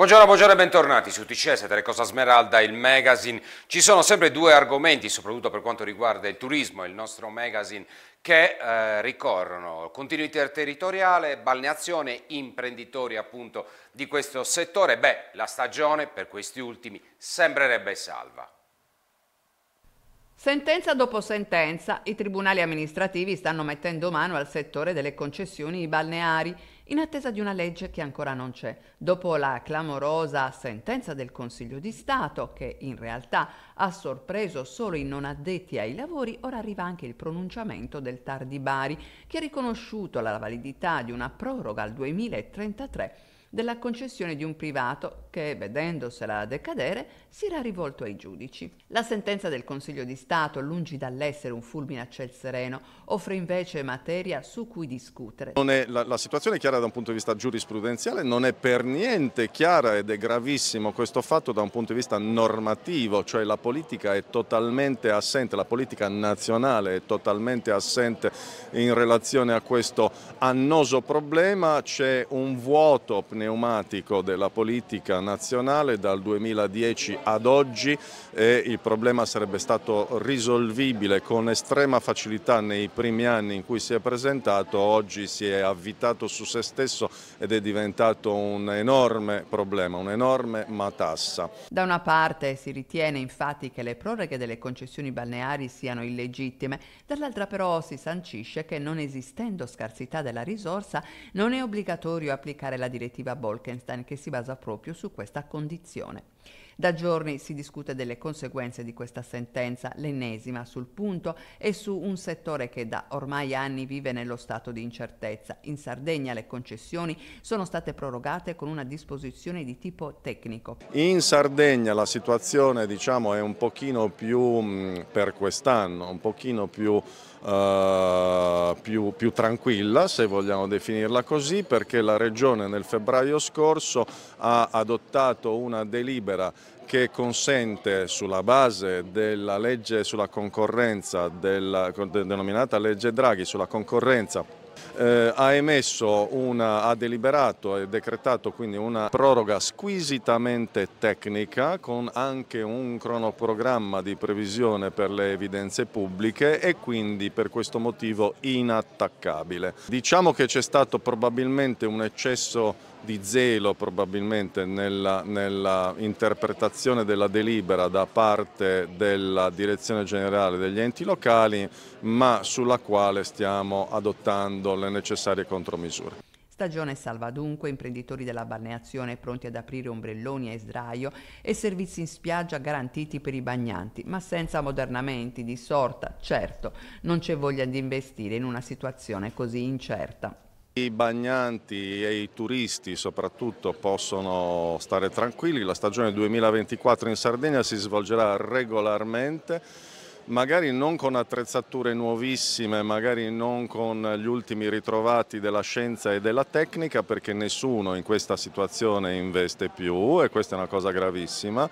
Buongiorno, buongiorno e bentornati su TCS Telecosa Smeralda, il magazine. Ci sono sempre due argomenti, soprattutto per quanto riguarda il turismo, il nostro magazine, che eh, ricorrono continuità territoriale, balneazione, imprenditori appunto di questo settore. Beh, la stagione per questi ultimi sembrerebbe salva. Sentenza dopo sentenza, i tribunali amministrativi stanno mettendo mano al settore delle concessioni balneari in attesa di una legge che ancora non c'è. Dopo la clamorosa sentenza del Consiglio di Stato, che in realtà ha sorpreso solo i non addetti ai lavori, ora arriva anche il pronunciamento del TAR Bari, che ha riconosciuto la validità di una proroga al 2033 della concessione di un privato che, vedendosela decadere, si era rivolto ai giudici. La sentenza del Consiglio di Stato, lungi dall'essere un fulmine a ciel sereno, offre invece materia su cui discutere. È, la, la situazione è chiara da un punto di vista giurisprudenziale, non è per niente chiara ed è gravissimo questo fatto da un punto di vista normativo, cioè la politica è totalmente assente, la politica nazionale è totalmente assente in relazione a questo annoso problema, c'è un vuoto pneumatico neumatico della politica nazionale dal 2010 ad oggi e il problema sarebbe stato risolvibile con estrema facilità nei primi anni in cui si è presentato, oggi si è avvitato su se stesso ed è diventato un enorme problema, un'enorme matassa. Da una parte si ritiene infatti che le proroghe delle concessioni balneari siano illegittime, dall'altra però si sancisce che non esistendo scarsità della risorsa non è obbligatorio applicare la direttiva Bolkenstein che si basa proprio su questa condizione. Da giorni si discute delle conseguenze di questa sentenza, l'ennesima sul punto, e su un settore che da ormai anni vive nello stato di incertezza. In Sardegna le concessioni sono state prorogate con una disposizione di tipo tecnico. In Sardegna la situazione diciamo, è un pochino più mm, per quest'anno, un pochino più, eh, più, più tranquilla se vogliamo definirla così perché la Regione nel febbraio scorso ha adottato una delibera che consente sulla base della legge sulla concorrenza, della denominata legge Draghi sulla concorrenza, eh, ha emesso, una, ha deliberato e decretato quindi una proroga squisitamente tecnica con anche un cronoprogramma di previsione per le evidenze pubbliche e quindi per questo motivo inattaccabile. Diciamo che c'è stato probabilmente un eccesso di zelo probabilmente nella, nella, interpretazione della delibera da parte della direzione generale degli enti locali ma sulla quale stiamo adottando le necessarie contromisure. Stagione salva dunque, imprenditori della balneazione pronti ad aprire ombrelloni e sdraio e servizi in spiaggia garantiti per i bagnanti, ma senza modernamenti di sorta, certo, non c'è voglia di investire in una situazione così incerta. I bagnanti e i turisti soprattutto possono stare tranquilli, la stagione 2024 in Sardegna si svolgerà regolarmente, magari non con attrezzature nuovissime, magari non con gli ultimi ritrovati della scienza e della tecnica perché nessuno in questa situazione investe più e questa è una cosa gravissima.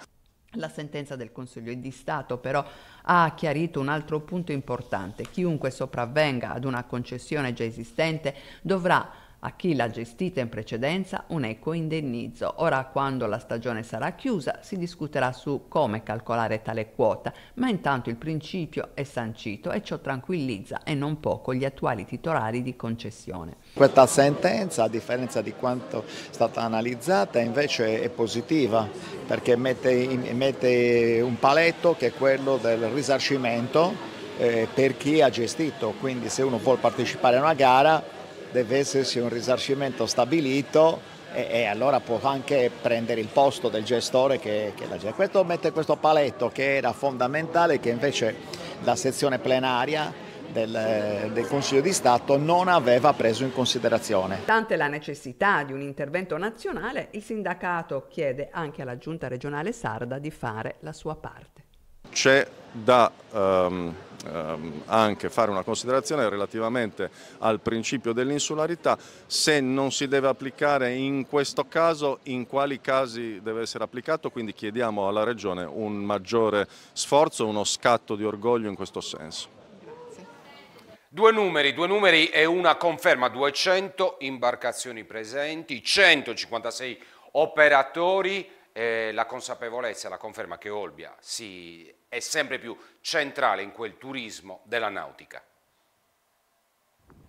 La sentenza del Consiglio di Stato però ha chiarito un altro punto importante. Chiunque sopravvenga ad una concessione già esistente dovrà a chi l'ha gestita in precedenza un equo indennizzo. Ora quando la stagione sarà chiusa si discuterà su come calcolare tale quota, ma intanto il principio è sancito e ciò tranquillizza e non poco gli attuali titolari di concessione. Questa sentenza, a differenza di quanto è stata analizzata, invece è positiva perché mette, in, mette un paletto che è quello del risarcimento eh, per chi ha gestito, quindi se uno vuole partecipare a una gara deve essersi un risarcimento stabilito e, e, allora può anche prendere il posto del gestore che, che la gente. Questo mette questo paletto che era fondamentale che invece la sezione plenaria del, del, Consiglio di Stato non aveva preso in considerazione. Tante la necessità di un intervento nazionale, il sindacato chiede anche alla giunta regionale sarda di fare la sua parte c'è da ehm, ehm, anche fare una considerazione relativamente al principio dell'insularità, se non si deve applicare in questo caso, in quali casi deve essere applicato, quindi chiediamo alla Regione un maggiore sforzo, uno scatto di orgoglio in questo senso. Due numeri, due numeri e una conferma, 200 imbarcazioni presenti, 156 operatori, eh, la consapevolezza, la conferma che Olbia si è sempre più centrale in quel turismo della nautica.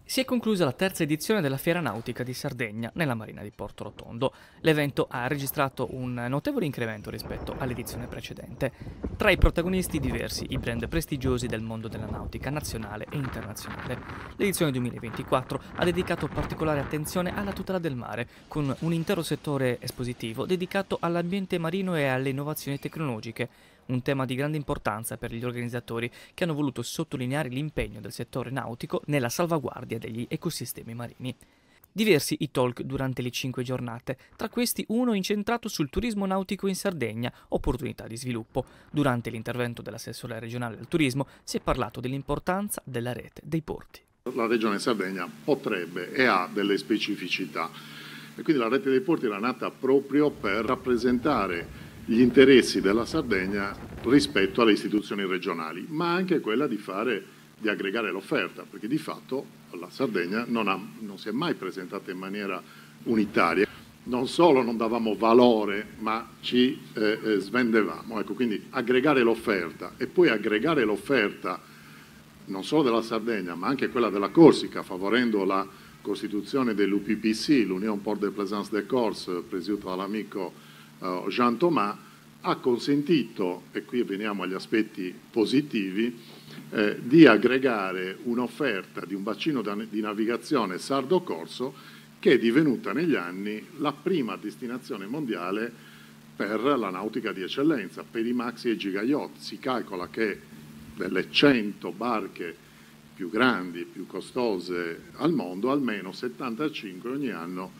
Si è conclusa la terza edizione della Fiera Nautica di Sardegna nella Marina di Porto Rotondo. L'evento ha registrato un notevole incremento rispetto all'edizione precedente. Tra i protagonisti diversi i brand prestigiosi del mondo della nautica nazionale e internazionale. L'edizione 2024 ha dedicato particolare attenzione alla tutela del mare, con un intero settore espositivo dedicato all'ambiente marino e alle innovazioni tecnologiche un tema di grande importanza per gli organizzatori che hanno voluto sottolineare l'impegno del settore nautico nella salvaguardia degli ecosistemi marini. Diversi i talk durante le cinque giornate, tra questi uno incentrato sul turismo nautico in Sardegna, opportunità di sviluppo. Durante l'intervento dell'assessore regionale al turismo si è parlato dell'importanza della rete dei porti. La regione Sardegna potrebbe e ha delle specificità e quindi la rete dei porti era nata proprio per rappresentare gli interessi della Sardegna rispetto alle istituzioni regionali, ma anche quella di, fare, di aggregare l'offerta, perché di fatto la Sardegna non, ha, non si è mai presentata in maniera unitaria non solo non davamo valore, ma ci eh, eh, svendevamo. Ecco, quindi aggregare l'offerta e poi aggregare l'offerta non solo della Sardegna, ma anche quella della Corsica, favorendo la costituzione dell'UPPC, l'Union Port de Plaisance de Corse, presieduta dall'amico eh, Jean Thomas, ha consentito, e qui veniamo agli aspetti positivi, eh, di aggregare un'offerta di un bacino di navigazione sardo-corso che è divenuta negli anni la prima destinazione mondiale per la nautica di eccellenza, per i maxi e i gigayacht. Si calcola che delle 100 barche più grandi, più costose al mondo, almeno 75 ogni anno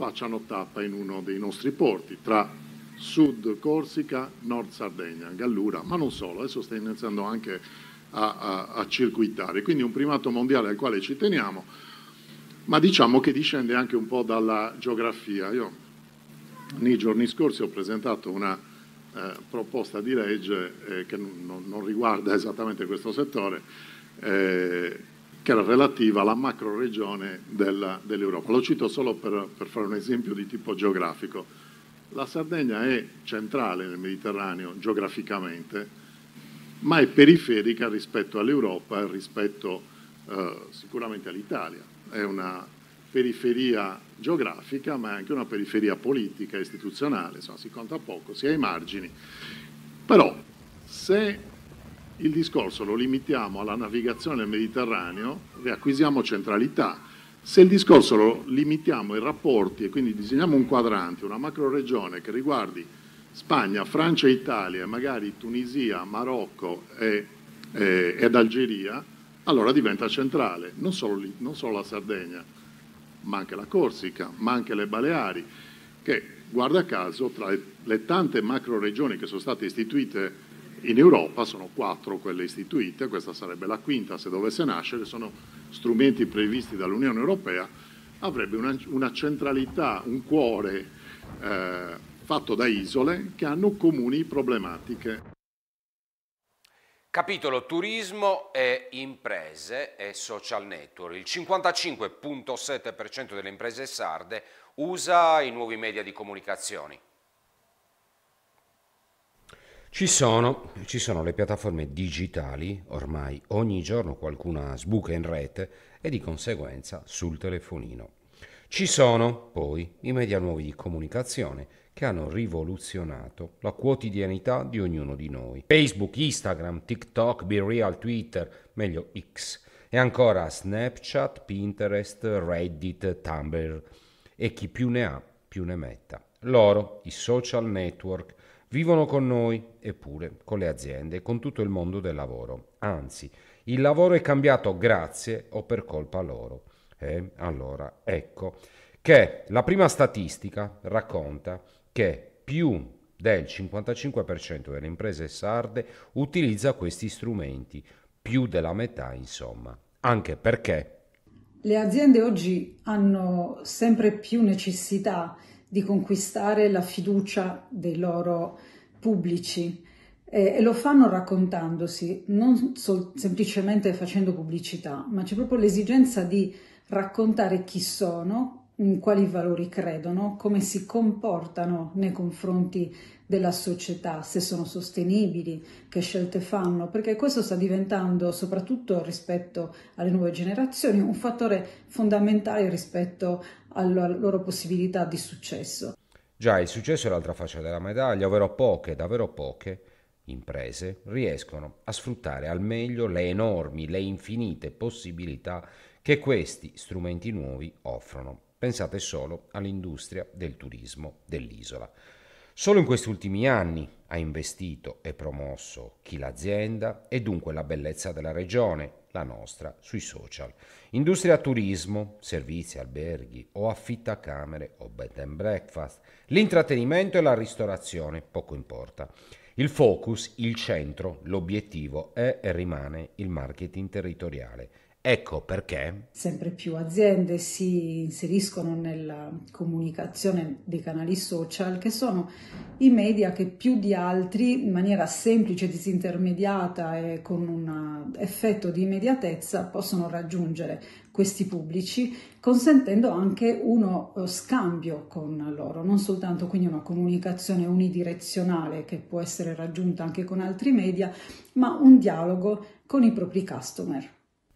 facciano tappa in uno dei nostri porti, tra Sud Corsica, Nord Sardegna, Gallura, ma non solo, adesso sta iniziando anche a, a, a circuitare. Quindi un primato mondiale al quale ci teniamo, ma diciamo che discende anche un po' dalla geografia. Io nei giorni scorsi ho presentato una eh, proposta di legge eh, che non, non, riguarda esattamente questo settore, eh, che era relativa alla macro macroregione dell'Europa. Lo cito solo per, per fare un esempio di tipo geografico. La Sardegna è centrale nel Mediterraneo geograficamente, ma è periferica rispetto all'Europa e rispetto eh, sicuramente all'Italia. È una periferia geografica, ma è anche una periferia politica, istituzionale, insomma si conta poco, si è ai margini. Però se il discorso lo limitiamo alla navigazione nel Mediterraneo, riacquisiamo centralità. Se il discorso lo limitiamo ai rapporti e quindi disegniamo un quadrante, una macro regione che riguardi Spagna, Francia, Italia, magari Tunisia, Marocco e, e, ed Algeria, allora diventa centrale, non solo, non solo la Sardegna, ma anche la Corsica, ma anche le Baleari, che guarda caso tra le tante macro regioni che sono state istituite in Europa sono quattro quelle istituite, questa sarebbe la quinta se dovesse nascere, sono strumenti previsti dall'Unione Europea, avrebbe una, una centralità, un cuore eh, fatto da isole che hanno comuni problematiche. Capitolo Turismo e imprese e social network. Il 55.7% delle imprese sarde usa i nuovi media di comunicazione. Ci sono, ci sono le piattaforme digitali, ormai ogni giorno qualcuna sbuca in rete e di conseguenza sul telefonino. Ci sono poi i media nuovi di comunicazione che hanno rivoluzionato la quotidianità di ognuno di noi. Facebook, Instagram, TikTok, Be Real, Twitter, meglio X, e ancora Snapchat, Pinterest, Reddit, Tumblr e chi più ne ha più ne metta. Loro, i social network, Vivono con noi, eppure, con le aziende con tutto il mondo del lavoro. Anzi, il lavoro è cambiato grazie o per colpa loro. Eh, allora, ecco che la prima statistica racconta che più del 55% delle imprese sarde utilizza questi strumenti, più della metà insomma, anche perché le aziende oggi hanno sempre più necessità di conquistare la fiducia dei loro pubblici eh, e lo fanno raccontandosi, non sol- semplicemente facendo pubblicità, ma c'è proprio l'esigenza di raccontare chi sono, in quali valori credono, come si comportano nei confronti della società, se sono sostenibili, che scelte fanno, perché questo sta diventando, soprattutto rispetto alle nuove generazioni, un fattore fondamentale rispetto alla loro possibilità di successo. Già, il successo è l'altra faccia della medaglia, ovvero poche, davvero poche imprese riescono a sfruttare al meglio le enormi, le infinite possibilità che questi strumenti nuovi offrono Pensate solo all'industria del turismo dell'isola. Solo in questi ultimi anni ha investito e promosso chi l'azienda e dunque la bellezza della regione, la nostra, sui social. Industria turismo, servizi, alberghi o affitta camere o bed and breakfast, l'intrattenimento e la ristorazione, poco importa. Il focus, il centro, l'obiettivo è e rimane il marketing territoriale, Ecco perché. Sempre più aziende si inseriscono nella comunicazione dei canali social, che sono i media che più di altri, in maniera semplice, disintermediata e con un effetto di immediatezza, possono raggiungere questi pubblici, consentendo anche uno eh, scambio con loro, non soltanto quindi una comunicazione unidirezionale che può essere raggiunta anche con altri media, ma un dialogo con i propri customer.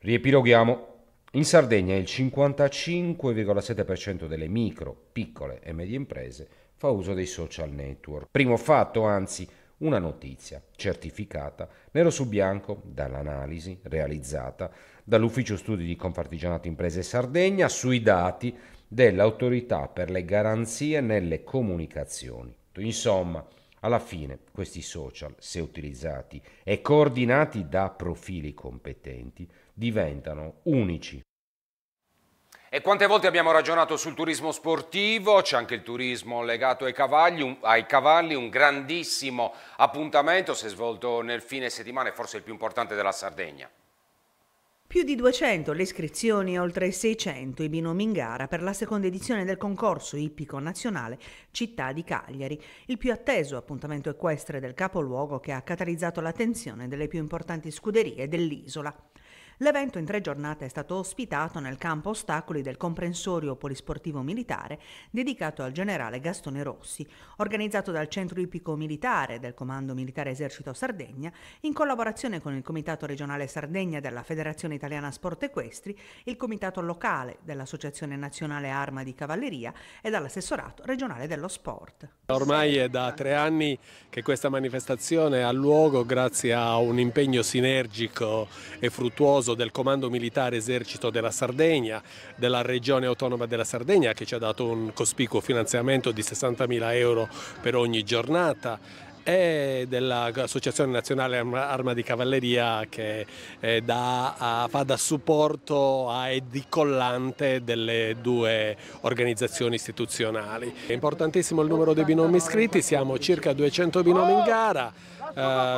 Riepiloghiamo. In Sardegna il 55,7% delle micro, piccole e medie imprese fa uso dei social network. Primo fatto, anzi, una notizia certificata nero su bianco dall'analisi realizzata dall'Ufficio Studi di Confartigianato Imprese Sardegna sui dati dell'Autorità per le garanzie nelle comunicazioni. Insomma, alla fine questi social, se utilizzati e coordinati da profili competenti, diventano unici. E quante volte abbiamo ragionato sul turismo sportivo, c'è anche il turismo legato ai cavalli, un, ai cavalli, un grandissimo appuntamento si è svolto nel fine settimana e forse il più importante della Sardegna. Più di 200 le iscrizioni e oltre 600 i binomi in gara per la seconda edizione del concorso ippico nazionale Città di Cagliari, il più atteso appuntamento equestre del capoluogo che ha catalizzato l'attenzione delle più importanti scuderie dell'isola. L'evento in tre giornate è stato ospitato nel campo ostacoli del comprensorio polisportivo militare dedicato al generale Gastone Rossi, organizzato dal Centro Ipico Militare del Comando Militare Esercito Sardegna in collaborazione con il Comitato Regionale Sardegna della Federazione Italiana Sport Equestri, il Comitato Locale dell'Associazione Nazionale Arma di Cavalleria e dall'Assessorato Regionale dello Sport. Ormai è da tre anni che questa manifestazione ha luogo grazie a un impegno sinergico e fruttuoso prezioso del Comando Militare Esercito della Sardegna, della Regione Autonoma della Sardegna che ci ha dato un cospicuo finanziamento di 60.000 euro per ogni giornata e dell'Associazione Nazionale Arma di Cavalleria che eh, da, a, fa da supporto a, e di collante delle due organizzazioni istituzionali. È importantissimo il numero dei binomi iscritti, siamo circa 200 binomi in gara.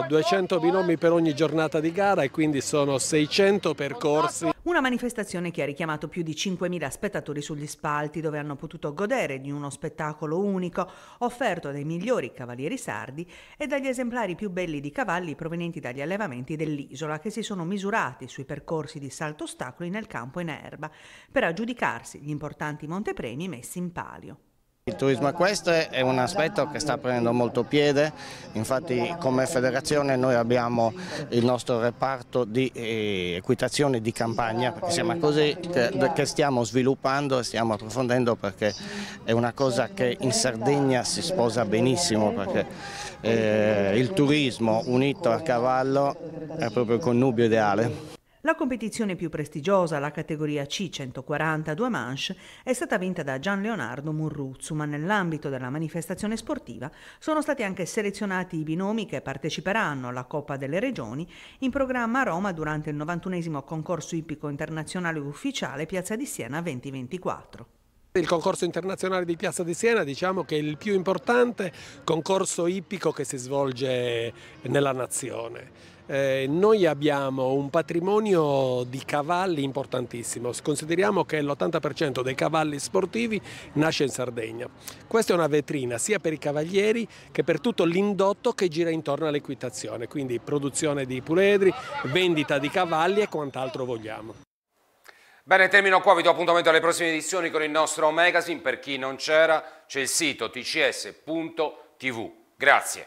200 eh, binomi per ogni giornata di gara e quindi sono 600 percorsi. Una manifestazione che ha richiamato più di 5.000 spettatori sugli spalti dove hanno potuto godere di uno spettacolo unico offerto dai migliori cavalieri sardi e dagli esemplari più belli di cavalli provenienti dagli allevamenti dell'isola che si sono misurati sui percorsi di salto ostacoli nel campo in erba per aggiudicarsi gli importanti montepremi messi in palio. Il turismo equestre è un aspetto che sta prendendo molto piede, infatti come federazione noi abbiamo il nostro reparto di eh, equitazione di campagna, perché siamo così, che, stiamo sviluppando e stiamo approfondendo perché è una cosa che in Sardegna si sposa benissimo, perché eh, il turismo unito a cavallo è proprio il connubio ideale. La competizione più prestigiosa, la categoria C140 due manche, è stata vinta da Gian Leonardo Murruzzu, ma nell'ambito della manifestazione sportiva sono stati anche selezionati i binomi che parteciperanno alla Coppa delle Regioni in programma a Roma durante il 91 concorso ippico internazionale ufficiale Piazza di Siena 2024. Il concorso internazionale di Piazza di Siena diciamo che è il più importante concorso ippico che si svolge nella nazione. Eh, noi abbiamo un patrimonio di cavalli importantissimo, consideriamo che l'80% dei cavalli sportivi nasce in Sardegna. Questa è una vetrina sia per i cavalieri che per tutto l'indotto che gira intorno all'equitazione, quindi produzione di puledri, vendita di cavalli e quant'altro vogliamo. Bene, termino qua, vi do appuntamento alle prossime edizioni con il nostro magazine. Per chi non c'era, c'è il sito tcs.tv. Grazie.